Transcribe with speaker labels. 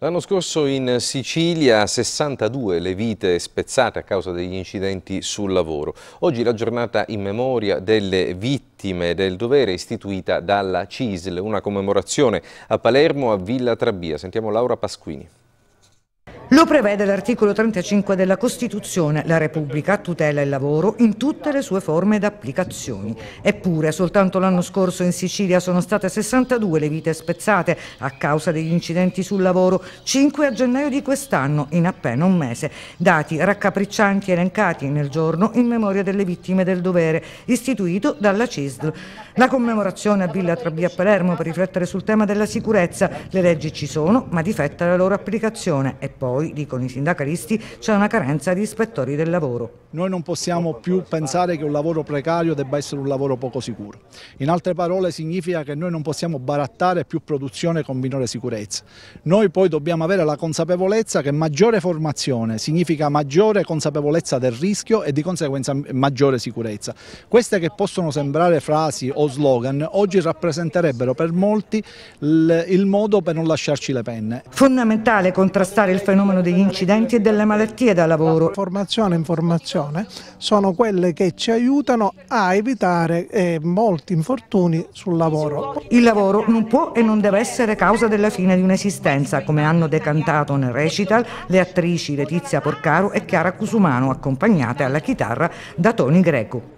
Speaker 1: L'anno scorso in Sicilia 62 le vite spezzate a causa degli incidenti sul lavoro. Oggi la giornata in memoria delle vittime del dovere istituita dalla CISL, una commemorazione a Palermo a Villa Trabia. Sentiamo Laura Pasquini.
Speaker 2: Lo prevede l'articolo 35 della Costituzione. La Repubblica tutela il lavoro in tutte le sue forme ed applicazioni. Eppure, soltanto l'anno scorso in Sicilia sono state 62 le vite spezzate a causa degli incidenti sul lavoro, 5 a gennaio di quest'anno, in appena un mese. Dati raccapriccianti elencati nel giorno in memoria delle vittime del dovere, istituito dalla CISL. La commemorazione a Villa Trabbi a Palermo per riflettere sul tema della sicurezza. Le leggi ci sono, ma difetta la loro applicazione. E poi poi, dicono i sindacalisti, c'è una carenza di ispettori del lavoro.
Speaker 3: Noi non possiamo più pensare che un lavoro precario debba essere un lavoro poco sicuro. In altre parole significa che noi non possiamo barattare più produzione con minore sicurezza. Noi poi dobbiamo avere la consapevolezza che maggiore formazione significa maggiore consapevolezza del rischio e di conseguenza maggiore sicurezza. Queste che possono sembrare frasi o slogan oggi rappresenterebbero per molti il modo per non lasciarci le penne. Fondamentale contrastare il fenomeno fenomeno degli incidenti e delle malattie da lavoro. Formazione e
Speaker 4: informazione sono quelle che ci aiutano a evitare eh, molti infortuni
Speaker 2: sul lavoro. Il lavoro non può e non deve essere causa della fine di un'esistenza, come hanno decantato nel recital le attrici Letizia Porcaro e Chiara Cusumano, accompagnate alla chitarra da Tony Greco.